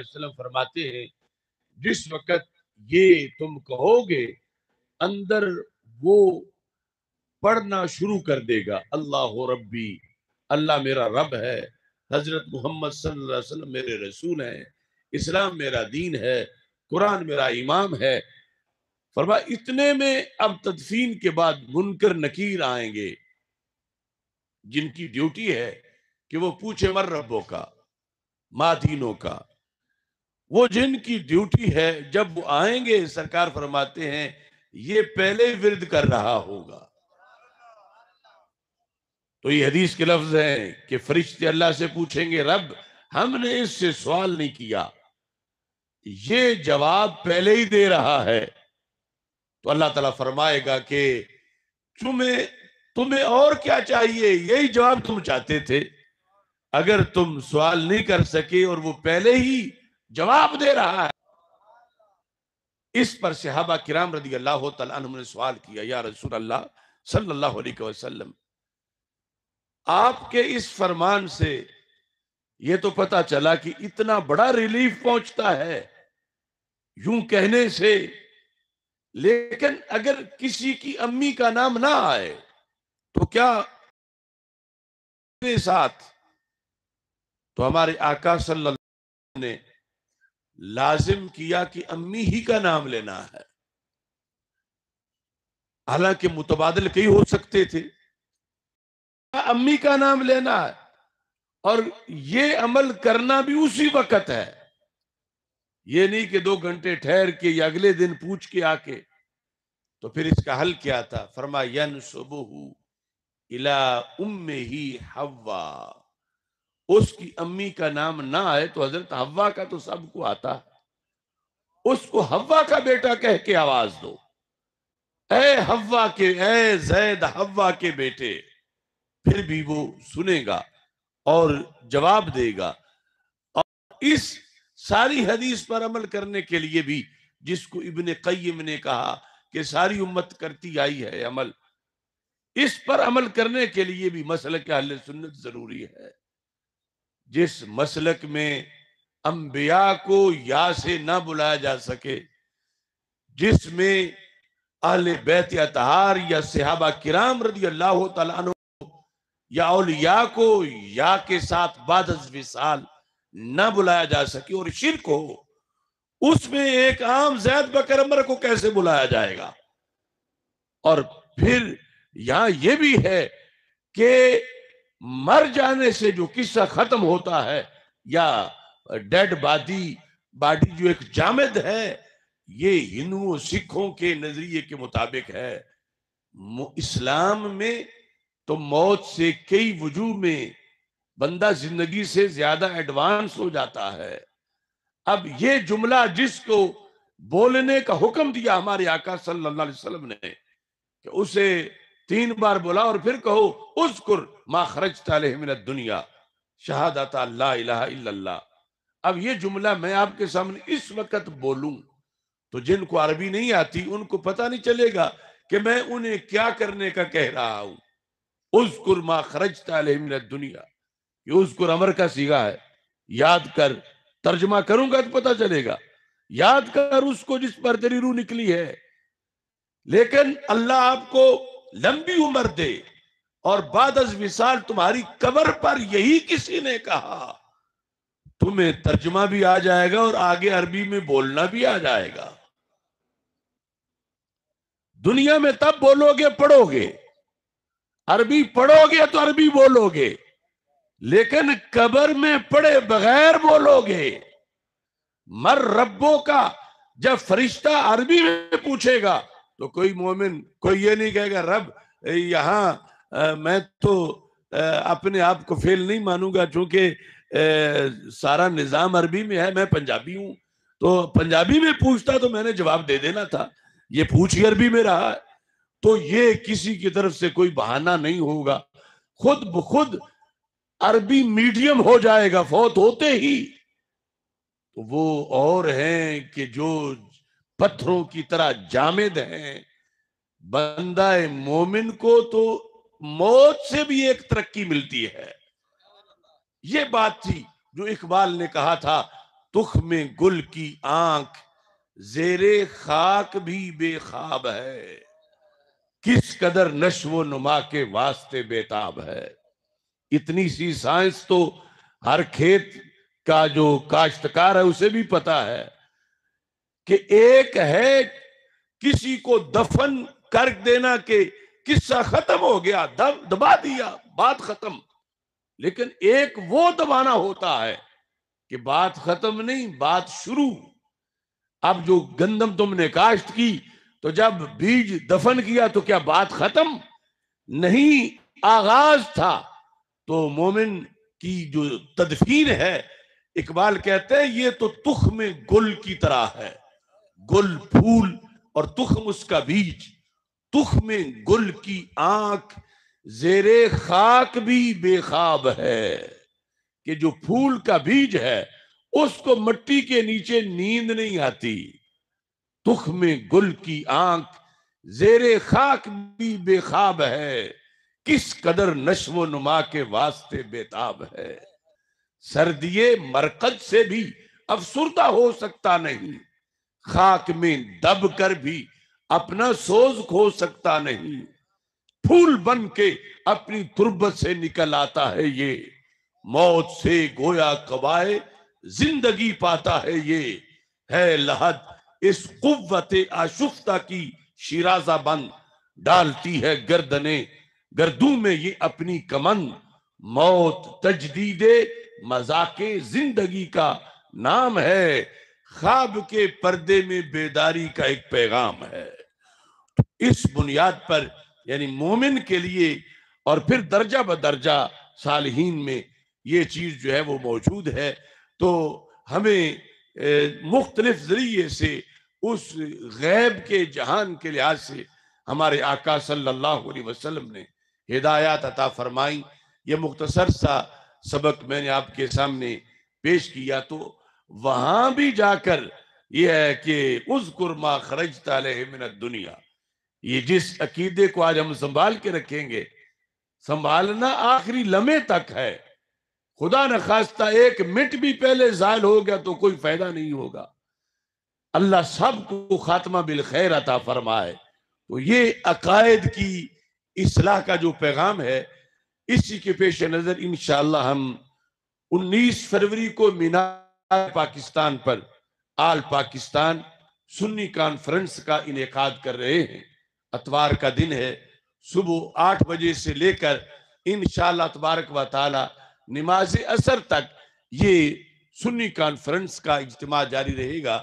वसल्लम फरमाते हैं जिस वक्त ये तुम कहोगे अंदर वो पढ़ना शुरू कर देगा अल्लाह रब्बी अल्लाह मेरा रब है हजरत मोहम्मद वसल्लम मेरे रसूल हैं इस्लाम मेरा दीन है कुरान मेरा इमाम है फरमा इतने में अब तदफीन के बाद मुनकर नकीर आएंगे जिनकी ड्यूटी है कि वो पूछे मर रबों का मादीनों का वो जिनकी ड्यूटी है जब वो आएंगे सरकार फरमाते हैं ये पहले विरद कर रहा होगा तो ये हदीस के लफ्ज है कि फरिश्ते अल्लाह से पूछेंगे रब हमने इससे सवाल नहीं किया ये जवाब पहले ही दे रहा है तो अल्लाह ताला फरमाएगा कि तुम्हें तुम्हें और क्या चाहिए यही जवाब तुम चाहते थे अगर तुम सवाल नहीं कर सके और वो पहले ही जवाब दे रहा है इस पर सिहाबा किराम रदी अल्लाह ने सवाल किया या रसूल अल्लाह सल्लल्लाहु अलैहि वसल्लम आपके इस फरमान से यह तो पता चला कि इतना बड़ा रिलीफ पहुंचता है यूं कहने से लेकिन अगर किसी की अम्मी का नाम ना आए तो क्या साथ तो हमारे आकाश सल्लल्लाहु अलैहि वसल्लम ने लाजिम किया कि अम्मी ही का नाम लेना है हालांकि मुतबादल कई हो सकते थे अम्मी का नाम लेना है और ये अमल करना भी उसी वक्त है ये नहीं कि दो घंटे ठहर के या अगले दिन पूछ के आके तो फिर इसका हल क्या था यन सुबह इला उम्मे ही हवा उसकी अम्मी का नाम ना आए तो हजरत हवा का तो सबको आता है उसको हवा का बेटा कह के आवाज दो ए हवा के ए जैद हवा के बेटे फिर भी वो सुनेगा और जवाब देगा और इस सारी हदीस पर अमल करने के लिए भी जिसको इबन कईम ने कहा कि सारी उम्मत करती आई है अमल इस पर अमल करने के लिए भी मसल के हल सुन्नत जरूरी है जिस मसलक में अंबिया को या से ना बुलाया जा सके जिसमें अहल बैत अतहार या सहाबा किराम रदी अल्लाह तला या औलिया को या के साथ बाद विसाल न बुलाया जा सके और शिरक हो उसमें एक आम जैद बकर अमर को कैसे बुलाया जाएगा और फिर यहां यह भी है कि मर जाने से जो किस्सा खत्म होता है या डेड बॉडी बॉडी जो एक जामद है ये हिंदुओं सिखों के नजरिए के मुताबिक है इस्लाम में तो मौत से कई वजू में बंदा जिंदगी से ज्यादा एडवांस हो जाता है अब ये जुमला जिसको बोलने का हुक्म दिया हमारे आका सल्लल्लाहु अलैहि वसल्लम ने कि उसे तीन बार बोला और फिर कहो कुर मा खरज मिनत दुनिया शहादत अल्लाह अब ये जुमला मैं आपके सामने इस वक्त बोलूं तो जिनको अरबी नहीं आती उनको पता नहीं चलेगा कि मैं उन्हें क्या करने का कह रहा हूं उसकुर मा खरज मिनत दुनिया ये कुर अमर का सीगा है याद कर तर्जमा करूंगा तो पता चलेगा याद कर उसको जिस पर तेरी रू निकली है लेकिन अल्लाह आपको लंबी उम्र दे और बाद विशाल तुम्हारी कबर पर यही किसी ने कहा तुम्हें तर्जमा भी आ जाएगा और आगे अरबी में बोलना भी आ जाएगा दुनिया में तब बोलोगे पढ़ोगे अरबी पढ़ोगे तो अरबी बोलोगे लेकिन कबर में पढ़े बगैर बोलोगे मर रब्बों का जब फरिश्ता अरबी में पूछेगा तो कोई मोमिन कोई ये नहीं कहेगा रब यहाँ मैं तो आ, अपने आप को फेल नहीं मानूंगा चूंकि सारा निज़ाम अरबी में है मैं पंजाबी हूँ तो पंजाबी में पूछता तो मैंने जवाब दे देना था ये पूछ ही अरबी में रहा है तो ये किसी की तरफ से कोई बहाना नहीं होगा खुद ब खुद अरबी मीडियम हो जाएगा फौत होते ही तो वो और हैं कि जो पत्थरों की तरह जामिद हैं बंदा मोमिन को तो मौत से भी एक तरक्की मिलती है ये बात थी जो इकबाल ने कहा था तुख में गुल की आंख जेरे खाक भी बेखाब है किस कदर नश्व नुमा के वास्ते बेताब है इतनी सी साइंस तो हर खेत का जो काश्तकार है उसे भी पता है कि एक है किसी को दफन कर देना के किस्सा खत्म हो गया दब दबा दिया बात खत्म लेकिन एक वो दबाना होता है कि बात खत्म नहीं बात शुरू अब जो गंदम तुमने काश्त की तो जब बीज दफन किया तो क्या बात खत्म नहीं आगाज था तो मोमिन की जो तदफीन है इकबाल कहते हैं ये तो तुख में गुल की तरह है गुल फूल और तुखम उसका बीज तुख में गुल की आंख जेरे खाक भी बेखाब है कि जो फूल का बीज है उसको मट्टी के नीचे नींद नहीं आती तुख में गुल की आंख जेरे खाक भी बेखाब है किस कदर नशो नुमा के वास्ते बेताब है सर्दिये मरकज से भी अफसुरदा हो सकता नहीं खाक में दब कर भी अपना सोज खो सकता नहीं फूल बन के अपनी तुरबत से निकल आता है ये मौत से गोया कबाए जिंदगी पाता है ये है लहद इस कुत आशुफ्ता की शिराजा बंद डालती है गर्दने गर्दू में ये अपनी कमन मौत तजदीदे मजाके जिंदगी का नाम है ख्वाब के पर्दे में बेदारी का एक पैगाम है इस बुनियाद पर यानी मोमिन के लिए और फिर दर्जा ब दर्जा सालहीन में ये चीज जो है वो मौजूद है तो हमें मुख्तलिफ जरिए से उस गैब के जहान के लिहाज से हमारे आका सल्लल्लाहु अलैहि वसल्लम ने हिदायत अता फरमाई ये मुख्तसर सा सबक मैंने आपके सामने पेश किया तो वहां भी जाकर यह है कि उस कुरमा खरज तमिन दुनिया ये जिस अकीदे को आज हम संभाल के रखेंगे संभालना आखिरी लम्हे तक है खुदा न खास्ता एक मिनट भी पहले जायल हो गया तो कोई फायदा नहीं होगा अल्लाह सबको खात्मा बिल खैर अता फरमाए तो ये अकायद की इसलाह का जो पैगाम है इसी के पेश नज़र इन हम 19 फरवरी को मीना आल पाकिस्तान पर आल पाकिस्तान सुन्नी कॉन्फ्रेंस का इनका कर रहे हैं अतवार का दिन है सुबह आठ बजे से लेकर इन शबारक व नमाज असर तक ये सुन्नी कॉन्फ्रेंस का इज्तम जारी रहेगा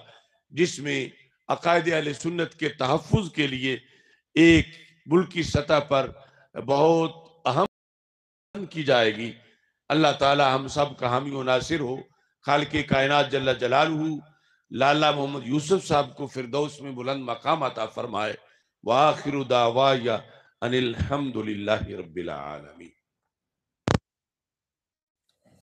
जिसमें अकायद अल सुन्नत के तहफ़ के लिए एक मुल्की सतह पर बहुत अहम की जाएगी अल्लाह ताला हम सब का हामी नासिर हो खाल के कायनात जल्ला जलालू लाला मोहम्मद यूसुफ साहब को फिरदौस में बुलंद मकाम अता फरमाए वाखिर दावा या अनिलहमदिल्ला रबीआलमी